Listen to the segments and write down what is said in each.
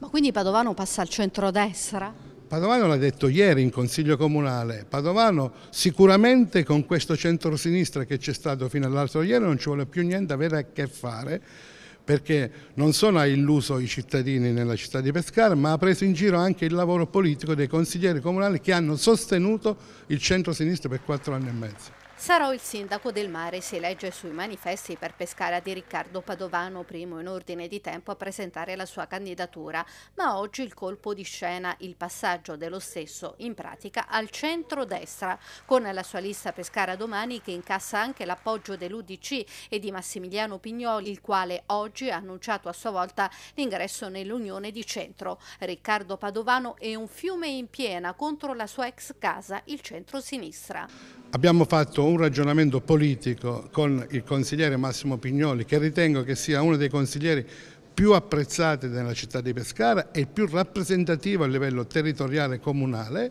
Ma quindi Padovano passa al centrodestra? Padovano l'ha detto ieri in Consiglio Comunale, Padovano sicuramente con questo centro-sinistra che c'è stato fino all'altro ieri non ci vuole più niente avere a che fare perché non solo ha illuso i cittadini nella città di Pescara ma ha preso in giro anche il lavoro politico dei consiglieri comunali che hanno sostenuto il centro-sinistra per quattro anni e mezzo. Sarò il sindaco del mare si legge sui manifesti per Pescara di Riccardo Padovano, primo in ordine di tempo a presentare la sua candidatura, ma oggi il colpo di scena, il passaggio dello stesso in pratica al centro-destra, con la sua lista Pescara domani che incassa anche l'appoggio dell'Udc e di Massimiliano Pignoli, il quale oggi ha annunciato a sua volta l'ingresso nell'Unione di Centro. Riccardo Padovano è un fiume in piena contro la sua ex casa, il centro-sinistra. Abbiamo fatto un ragionamento politico con il consigliere Massimo Pignoli che ritengo che sia uno dei consiglieri più apprezzati nella città di Pescara e più rappresentativo a livello territoriale e comunale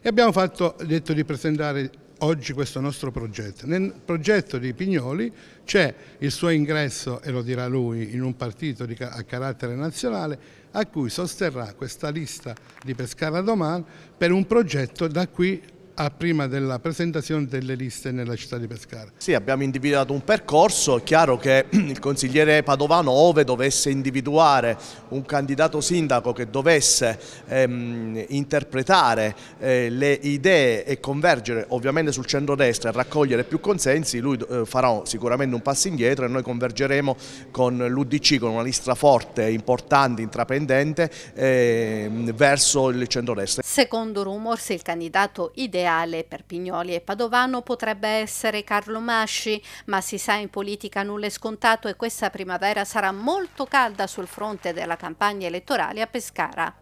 e abbiamo fatto, detto di presentare oggi questo nostro progetto. Nel progetto di Pignoli c'è il suo ingresso, e lo dirà lui, in un partito di, a carattere nazionale a cui sosterrà questa lista di Pescara domani per un progetto da qui a prima della presentazione delle liste nella città di Pescara. Sì, abbiamo individuato un percorso, è chiaro che il consigliere Padovano ove dovesse individuare un candidato sindaco che dovesse ehm, interpretare eh, le idee e convergere ovviamente sul centro-destra e raccogliere più consensi, lui eh, farà sicuramente un passo indietro e noi convergeremo con l'UDC, con una lista forte, importante, intraprendente eh, verso il centro-destra. Secondo se il candidato idea ideale per Pignoli e Padovano potrebbe essere Carlo Masci, ma si sa in politica nulla è scontato e questa primavera sarà molto calda sul fronte della campagna elettorale a Pescara.